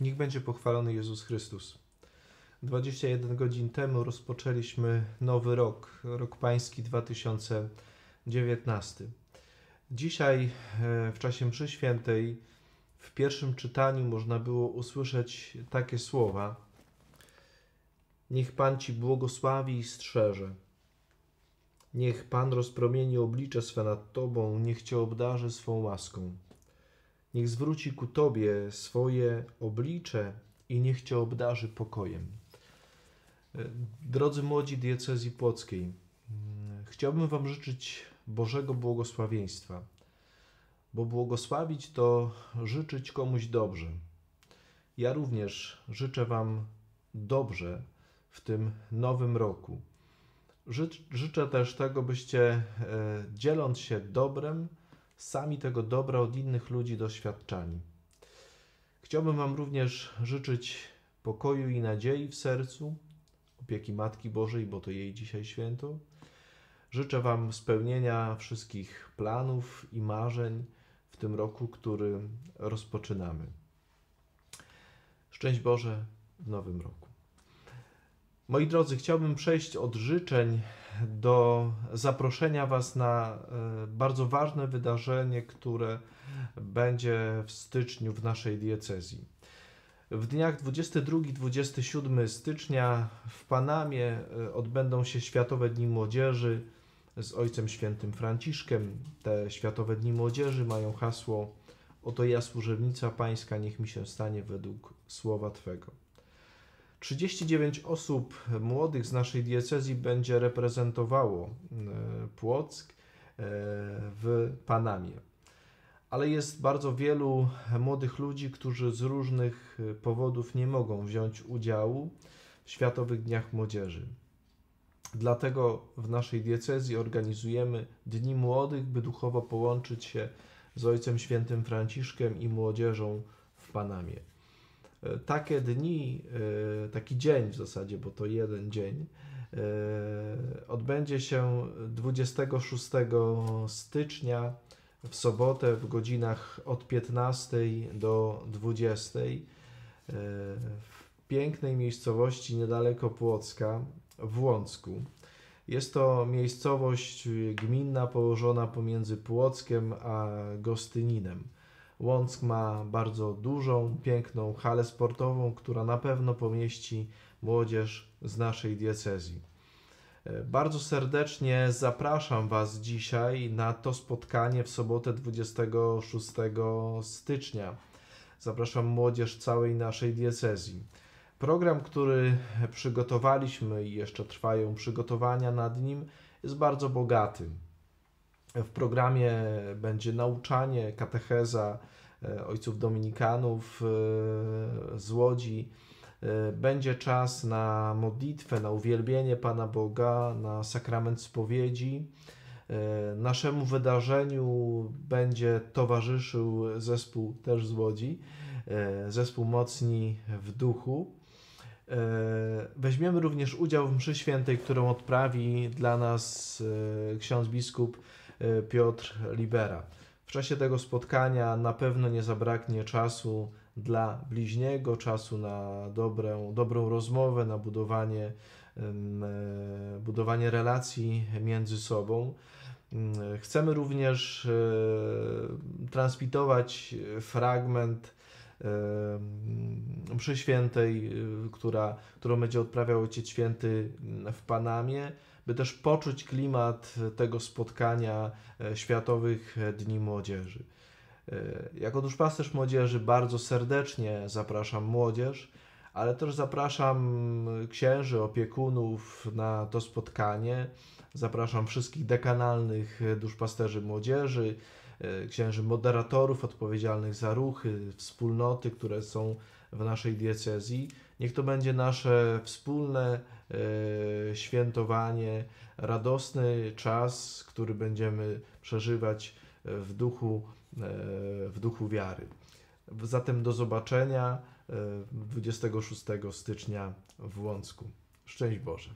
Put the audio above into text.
Niech będzie pochwalony Jezus Chrystus. 21 godzin temu rozpoczęliśmy nowy rok, rok pański 2019. Dzisiaj e, w czasie mszy świętej w pierwszym czytaniu można było usłyszeć takie słowa: Niech Pan ci błogosławi i strzeże. Niech Pan rozpromieni oblicze swe nad tobą, niech cię obdarzy swą łaską. Niech zwróci ku Tobie swoje oblicze i niech Cię obdarzy pokojem. E, drodzy młodzi diecezji płockiej, mm, chciałbym Wam życzyć Bożego błogosławieństwa, bo błogosławić to życzyć komuś dobrze. Ja również życzę Wam dobrze w tym nowym roku. Życzę też tego, byście e, dzieląc się dobrem, sami tego dobra od innych ludzi doświadczali. Chciałbym Wam również życzyć pokoju i nadziei w sercu, opieki Matki Bożej, bo to jej dzisiaj święto. Życzę Wam spełnienia wszystkich planów i marzeń w tym roku, który rozpoczynamy. Szczęść Boże w nowym roku. Moi drodzy, chciałbym przejść od życzeń do zaproszenia Was na e, bardzo ważne wydarzenie, które będzie w styczniu w naszej diecezji. W dniach 22-27 stycznia w Panamie e, odbędą się Światowe Dni Młodzieży z Ojcem Świętym Franciszkiem. Te Światowe Dni Młodzieży mają hasło Oto ja służebnica Pańska, niech mi się stanie według słowa Twego. 39 osób młodych z naszej diecezji będzie reprezentowało e, Płock e, w Panamie. Ale jest bardzo wielu młodych ludzi, którzy z różnych e, powodów nie mogą wziąć udziału w Światowych Dniach Młodzieży. Dlatego w naszej diecezji organizujemy Dni Młodych, by duchowo połączyć się z Ojcem Świętym Franciszkiem i młodzieżą w Panamie takie dni, e, taki dzień w zasadzie, bo to jeden dzień, e, odbędzie się 26 stycznia w sobotę w godzinach od 15 do 20 e, w pięknej miejscowości niedaleko Płocka w Łącku. Jest to miejscowość gminna położona pomiędzy Płockiem a Gostyninem. Łąck ma bardzo dużą, piękną halę sportową, która na pewno pomieści młodzież z naszej diecezji. E, bardzo serdecznie zapraszam Was dzisiaj na to spotkanie w sobotę 26 stycznia. Zapraszam młodzież całej naszej diecezji. Program, który przygotowaliśmy i jeszcze trwają przygotowania nad nim, jest bardzo bogaty. W programie będzie nauczanie, katecheza e, ojców dominikanów e, z Łodzi. E, będzie czas na modlitwę, na uwielbienie Pana Boga, na sakrament spowiedzi. Naszemu wydarzeniu będzie towarzyszył zespół też z Łodzi, zespół Mocni w Duchu. Weźmiemy również udział w mszy świętej, którą odprawi dla nas ksiądz biskup E, Piotr Libera. W czasie tego spotkania na pewno nie zabraknie czasu dla bliźniego, czasu na dobrą, dobrą rozmowę, na budowanie, e, budowanie relacji między sobą. Mm, chcemy również e, transmitować fragment mszy świętej, y, która, którą będzie odprawiał Ojciec Święty w Panamie, by też poczuć klimat tego spotkania e, Światowych e, Dni Młodzieży. E, jako duszpasterz młodzieży bardzo serdecznie zapraszam młodzież ale też zapraszam księży, opiekunów na to spotkanie. Zapraszam wszystkich dekanalnych e, duszpasterzy młodzieży, e, księży moderatorów odpowiedzialnych za ruchy, wspólnoty, które są w naszej diecezji. Niech to będzie nasze wspólne e, świętowanie, radosny czas, który będziemy przeżywać w duchu, w duchu wiary. Zatem do zobaczenia 26 e, stycznia w Łącku. Szczęść Boże.